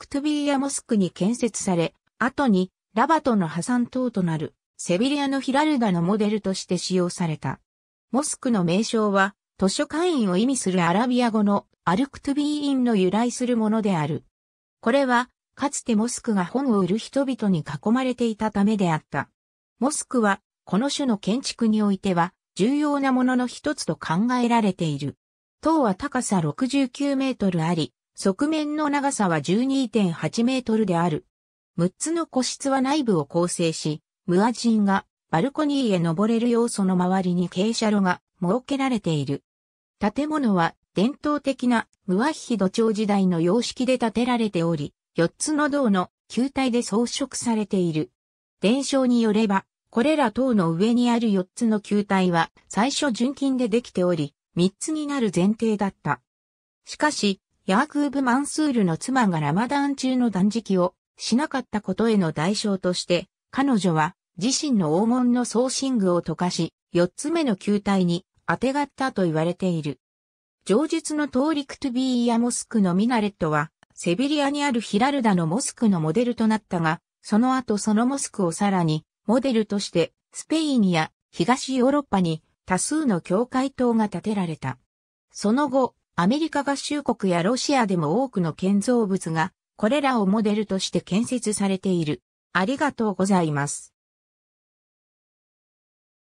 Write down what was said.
クトゥビリアモスクに建設され、後にラバトの破産等となるセビリアのヒラルダのモデルとして使用された。モスクの名称は図書館員を意味するアラビア語のアルクトゥビーインの由来するものである。これはかつてモスクが本を売る人々に囲まれていたためであった。モスクはこの種の建築においては重要なものの一つと考えられている。塔は高さ69メートルあり、側面の長さは12.8メートルである。6つの個室は内部を構成し、無アジンがバルコニーへ登れる要素の周りに傾斜路が設けられている。建物は伝統的なムアヒド朝時代の様式で建てられており、4つの銅の球体で装飾されている。伝承によれば、これら塔の上にある4つの球体は最初純金でできており、3つになる前提だった。しかし、ヤークーブ・マンスールの妻がラマダン中の断食をしなかったことへの代償として、彼女は自身の黄金の送信具を溶かし、四つ目の球体に当てがったと言われている。上述のトーリクトゥビーヤモスクのミナレットは、セビリアにあるヒラルダのモスクのモデルとなったが、その後そのモスクをさらに、モデルとして、スペインや東ヨーロッパに多数の教会塔が建てられた。その後、アメリカ合衆国やロシアでも多くの建造物が、これらをモデルとして建設されている。ありがとうございます。